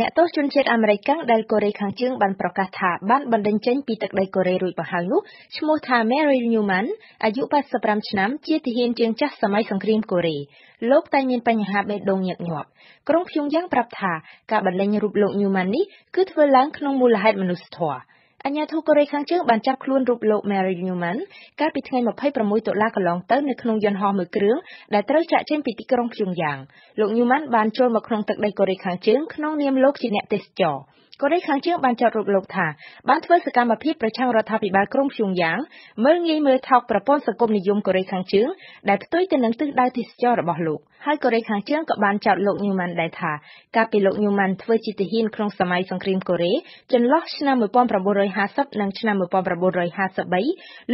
អ្នកទោសជនជាតិអាមេរិកកាំងដែលកូរ៉េខាងជើងបានប្រកាសថា បានបណ្តេញចេញពីទឹកដីកូរ៉េរួចមកហើយនោះឈ្មោះថា Mary Newman អាយុ85ឆ្នាំ ជាទាហានជាងចាស់សម័យសង្គ្រាមកូរ៉េលោកតែងមានបញ្ហាបេះដូងញឹកញាប់ក្រុងភ្យុងយ៉ាងប្រាប់ថាការបណ្តេញរូបលោក Newman នេះគឺធ្វើឡើងក្នុងមូលហេតុមនុស្សធម៌អាញាធរកូរ៉េខាងជើងបានចាប់ខ្លួនរូបលោក Mary Newman កាលពីថ្ងៃ26ដុល្លារកន្លងទៅនៅក្នុងយន្តហោះមួយគ្រឿងដែលត្រូវចាក់ចេញពីទីក្រុងព្យុងយ៉ាងលោក Newman បានចូលមកក្នុងទឹកដីកូរ៉េខាងជើងក្នុងនាមលោកជាអ្នកទេសចរ។កូរ៉េខាងជើងបានចោទរូបលោកថាបានធ្វើសកម្មភាពប្រឆាំងរដ្ឋាភិបាលក្រុងព្យុងយ៉ាងមើលងាយមើលថោកប្រព័ន្ធសង្គមនិយមកូរ៉េខាងជើងដែលផ្ទុយទៅនឹងទិសដៅទេសចររបស់លោកហើយកូរ៉េខាងជើងក៏បានចោទលោកញូម៉ាន់ដែរថាការពីលោកញូម៉ាន់ធ្វើជាទាហានក្នុងសម័យសង្គ្រាមកូរ៉េចន្លោះឆ្នាំ1950និងឆ្នាំ1953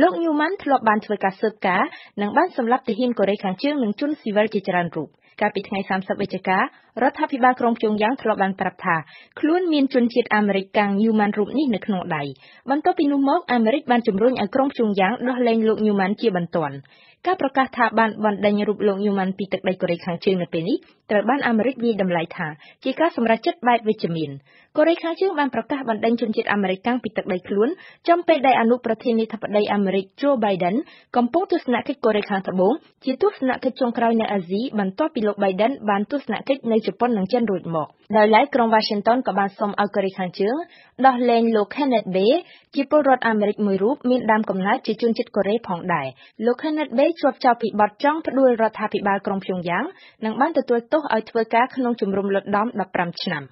លោកញូម៉ាន់ធ្លាប់បានធ្វើការស៊ើបការណ៍និងបានសម្លាប់ទាហានកូរ៉េខាងជើងនិងជនស៊ីវិលជាច្រើនរូបកាលពីថ្ងៃ30វិច្ឆិការដ្ឋាភិបាលក្រុងព្យុងយ៉ាងធ្លាប់បានប្រាប់ថាខ្លួនមានជនជាតិអាមេរិកកាំង Newman រូបនេះនៅក្នុងដៃបន្ទាប់ពីនោះមកអាមេរិកបានជំរុញឲ្យក្រុងព្យុងយ៉ាងដោះលែងលោក Newman ជាបន្ទាន់ការប្រកាសថាបានបណ្ដេញរូបលោក Newman ពីទឹកដីកូរ៉េខាងជើងនៅពេលនេះត្រូវបានអាមេរិកវាយតម្លៃថាជាការសម្រេចចិត្តបែបវិជ្ជមានកូរ៉េខាងជើងបានប្រកាសបណ្ដេញជនជាតិអាមេរិកកាំងពីទឹកដីខ្លួន ចំពេលដែលអនុប្រធានាធិបតីអាមេរិក Joe Biden កំពុងទស្សនកិច្ចកូរ៉េខាងត្បូងជាទស្សនកិច្ចចុងក្រោយនៅអាស៊ីបន្ទាប់ពីលោក Biden បានទស្សនកិច្ចនៅជប៉ុននិងចិនរួចមកដោយឡែកក្រុង Washington ក៏បានសុំឲ្យកូរ៉េខាងជើងដោះលែងលោក Kenneth Bay ជាពលរដ្ឋអាមេរិកមួយរូបមានដើមកំណើតជាជនជាតិកូរ៉េផងដែរលោក Kenneth Bay ជាប់ចោទពីបទចង់ផ្ដួលរដ្ឋាភិបាលក្រុងភ្យុងយ៉ាងនិងបានទទួលទោសឲ្យធ្វើការក្នុង ជំរំលុតដំ15ឆ្នាំ។